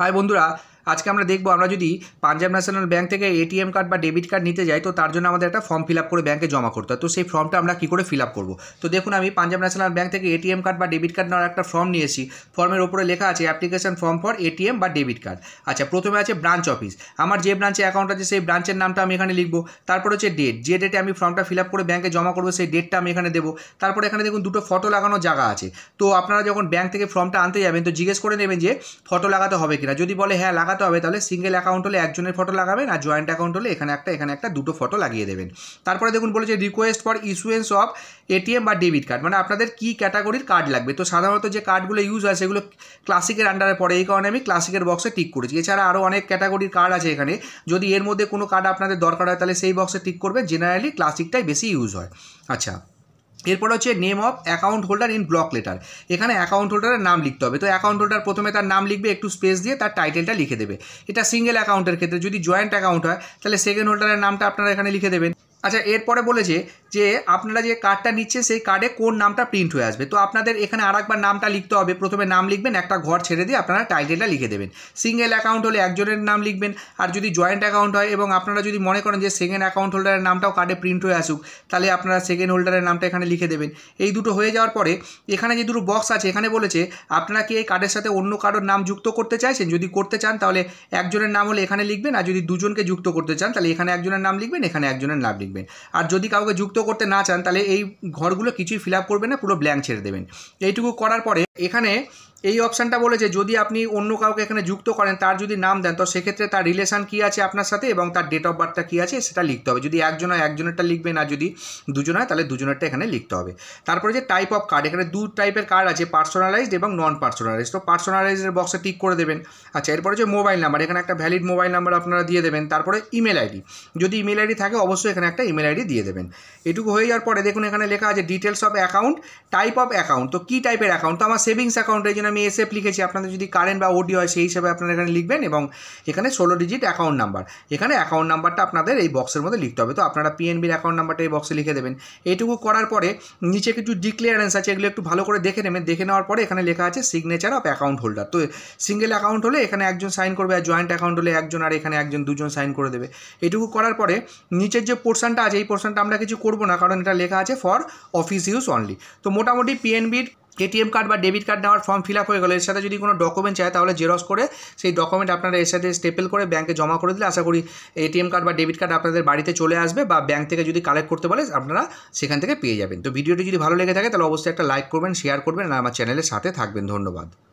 high বন্ধুরা আজকে আমরা দেখব আমরা যদি পাঞ্জাব ন্যাশনাল ব্যাঙ্ক থেকে এটিএম কার্ড বা ডেবিট কার্ড নিতে যাই তো তার জন্য আমাদের একটা ফর্ম ফিল করে ব্যাঙ্কে জমা করতে হয় তো সেই ফর্মটা আমরা কী করে ফিল আপ করবো তো দেখুন আমি পাঞ্জাব ন্যাশনাল ব্যাঙ্ক থেকে এটিএম কার্ড বা ডেবিট কার্ড নেওয়ার একটা ফর্ম নিয়েছি ফর্মের ওপরে লেখা আছে অ্যাপ্লিকেশন ফর্ম ফর এটিএম বা ডেবিট কার্ড আচ্ছা প্রথমে আছে ব্রাঞ্চ অফিস আমার যে ব্রাঞ্চে অ্যাকাউন্ট আছে সেই ব্রাঞ্চের নামটা আমি এখানে লিখবো তারপর হচ্ছে ডেট যে ডেটে আমি ফর্মটা ফিল করে ব্যাঙ্কে জমা করবো সেই ডেটটা আমি এখানে দেবো তারপরে এখানে দেখুন দুটো ফটো লাগানো জায়গা আছে তো আপনারা যখন ব্যাঙ্ক থেকে ফর্মটা আনতে যাবেন তো জিজ্ঞেস করে নেবেন যে ফটো লাগাতে হবে কিনা যদি বলে হ্যাঁ লাগাতে হবে তাহলে সিঙ্গেল অ্যাকাউন্ট হলে একজনের ফটো লাগাবেন আর জয়েন্ট অ্যাকাউন্ট হলে এখানে একটা এখানে একটা দুটো ফটো লাগিয়ে দেবেন তারপরে দেখুন বলেছে request for issuance of ATM বা ডেবিট কার্ড মানে আপনাদের কী ক্যাটাগরির কার্ড লাগবে তো সাধারণত যে কার্ডগুলো ইউজ হয় সেগুলো ক্লাসিকের আন্ডারে পড়ে এই কারণে আমি ক্লাসিকের বক্সে টিক করেছি এছাড়া আরও অনেক ক্যাটাগরির কার্ড আছে এখানে যদি এর মধ্যে কোনো কার্ড আপনাদের দরকার হয় তাহলে সেই বক্সে টিক করবেন জেনারেলি ক্লাসিকটাই বেশি ইউজ হয় আচ্ছা এরপর হচ্ছে name of account holder in block letter এখানে অ্যাকাউন্ট হোল্ডারের নাম লিখতে হবে তো অ্যাকাউন্ট হোল্ডার প্রথমে তার নাম লিখবে একটু স্পেস দিয়ে তার টাইটেলটা লিখে দেবে এটা সিঙ্গেল অ্যাকাউন্টের ক্ষেত্রে যদি জয়েন্ট অ্যাকাউন্ট হয় তাহলে সেকেন্ড হোল্ডারের নামটা আপনারা এখানে লিখে দেবেন আচ্ছা এরপরে বলেছে যে আপনারা যে কার্ডটা নিচ্ছেন সেই কার্ডে কোন নামটা প্রিন্ট হয়ে আসবে তো আপনাদের এখানে আর একবার নামটা লিখতে হবে প্রথমে নাম লিখবেন একটা ঘর ছেড়ে দিয়ে আপনারা টাইটেলটা লিখে দেবেন সিঙ্গেল অ্যাকাউন্ট হলে একজনের নাম লিখবেন আর যদি জয়েন্ট অ্যাকাউন্ট হয় এবং আপনারা যদি মনে করেন যে সেকেন্ড অ্যাকাউন্ট হোল্ডারের নামটাও কার্ডে প্রিন্ট হয়ে আসুক তাহলে আপনারা সেকেন্ড হোল্ডারের নামটা এখানে লিখে দেবেন এই দুটো হয়ে যাওয়ার পরে এখানে যে দুটো বক্স আছে এখানে বলেছে আপনারা কি এই কার্ডের সাথে অন্য কারোর নাম যুক্ত করতে চাইছেন যদি করতে চান তাহলে একজনের নাম হলে এখানে লিখবেন আর যদি দুজনকে যুক্ত করতে চান তাহলে এখানে একজনের নাম লিখবেন এখানে একজনের নাম লিখবেন লিখবেন আর যদি কাউকে যুক্ত করতে না চান তাহলে এই ঘরগুলো কিছুই ফিল আপ করবেন না পুরো ব্ল্যাঙ্ক ছেড়ে দেবেন এইটুকু করার পরে এখানে এই অপশানটা বলেছে যদি আপনি অন্য কাউকে এখানে যুক্ত করেন তার যদি নাম দেন তো সেক্ষেত্রে তার রিলেশান কী আছে আপনার সাথে এবং তার ডেট অফ বার্থটা কী আছে সেটা লিখতে হবে যদি একজন হয় একজনেরটা লিখবে না যদি দুজন হয় তাহলে দুজনেরটা এখানে লিখতে হবে তারপরে যে টাইপ অফ কার্ড এখানে দু টাইপের কার্ড আছে পার্সোনালাইজড এবং নন পার্সোনালাইজড তো পার্সোনালাইজের বক্সে টিক করে দেবেন আচ্ছা এরপরে যে মোবাইল নাম্বার এখানে একটা ভ্যালিড মোবাইল নাম্বার আপনারা দিয়ে দেবেন তারপরে ইমেল আইডি যদি ইমেল আইডি থাকে অবশ্যই এখানে একটা ইমেল আইডি দিয়ে দেবেন এটুকু হয়ে যাওয়ার পরে দেখুন এখানে লেখা আছে details of account type of account তো কী টাইপের অ্যাকাউন্ট তো আমার সেভিংস অ্যাকাউন্টের জন্য আমি এসে লিখেছি আপনাদের যদি কারেন্ট বা ওডি হয় সেই হিসাবে আপনারা এখানে লিখবেন এবং এখানে ষোলো ডিজিট অ্যাকাউন্ট নাম্বার এখানে অ্যাকাউন্ট নাম্বারটা আপনাদের এই বক্সের মধ্যে লিখতে হবে তো আপনারা পিএনবির অ্যাকাউন্ট নাম্বারটা এই বক্সে লিখে দেবেন এইটুকু করার পরে নিচে কিছু ডিক্লিয়ারেন্স আছে এগুলো একটু ভালো করে দেখে নেবেন দেখে নেওয়ার পরে এখানে লেখা আছে সিগনেচার অফ অ্যাকাউন্ট হোল্ডার তো সিঙ্গেল অ্যাকাউন্ট হলে এখানে একজন সাইন করবে আর জয়েন্ট অ্যাকাউন্ট হলে একজন আর এখানে একজন দুজন সাইন করে দেবে এটুকু করার পরে নিচের যে পোর্শনটা আছে এই পোর্শনটা আমরা কিছু করবো না কারণ এটা লেখা আছে ফর অফিস ইউজ অনলি তো মোটামুটি পিএনবির কেটিএম কার্ড বা ডেবিট কার্ড নেওয়ার ফর্ম ফিল আপ হয়ে গেলো এর সাথে যদি কোনো ডকুমেন্ট চায় তাহলে জেরক্স করে সেই ডকুমেন্ট আপনারা এর সাথে স্টেপেল করে ব্যাঙ্কে জমা করে দিলে আশা করি এটিএম কার্ড বা ডেবিট কার্ড আপনাদের বাড়িতে চলে আসবে বা ব্যাঙ্ক থেকে যদি কালেক্ট করতে বলে আপনারা সেখান থেকে পেয়ে যাবেন তো ভিডিওটি যদি ভালো লেগে থাকে তাহলে অবশ্যই একটা লাইক করবেন শেয়ার করবেন আর আমার চ্যানেলের সাথে থাকবেন ধন্যবাদ